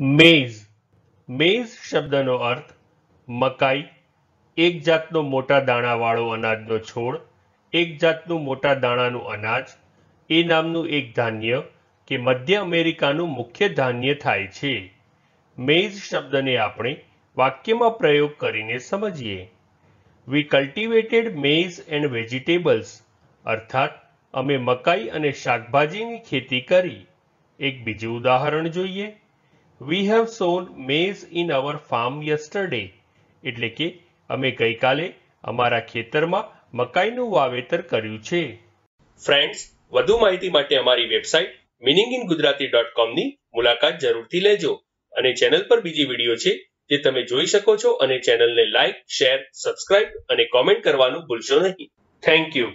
maze maze શબ્દનો અર્થ મકાઈ એક જાતનો મોટા દાણાવાળો અનાજનો છોડ એક જાતનું મોટા દાણાનું અનાજ એ નામનું એક ધાન્ય કે મધ્ય અમેરિકાનું મુખ્ય ધાન્ય થાય છે મેઝ શબ્દને આપણે વાક્યમાં પ્રયોગ કરીને સમજીએ we cultivated maize and vegetables અર્થાત અમે મકાઈ અને શાકભાજીની ખેતી કરી એક બીજું ઉદાહરણ જોઈએ we have sown maize in our farm yesterday એટલે કે અમે ગઈકાલે અમારા ખેતરમાં મકાઈનું વાવેતર કર્યું છે ફ્રેન્ડ્સ વધુ માહિતી માટે અમારી website meaning in Gujarati dot કોમની મુલાકાત જરૂરથી લેજો અને ચેનલ પર બીજી વિડીયો છે જે તમે જોઈ શકો છો અને ચેનલને લાઇક શેર સબસ્ક્રાઇબ અને કોમેન્ટ કરવાનું ભૂલશો નહીં થેન્ક યુ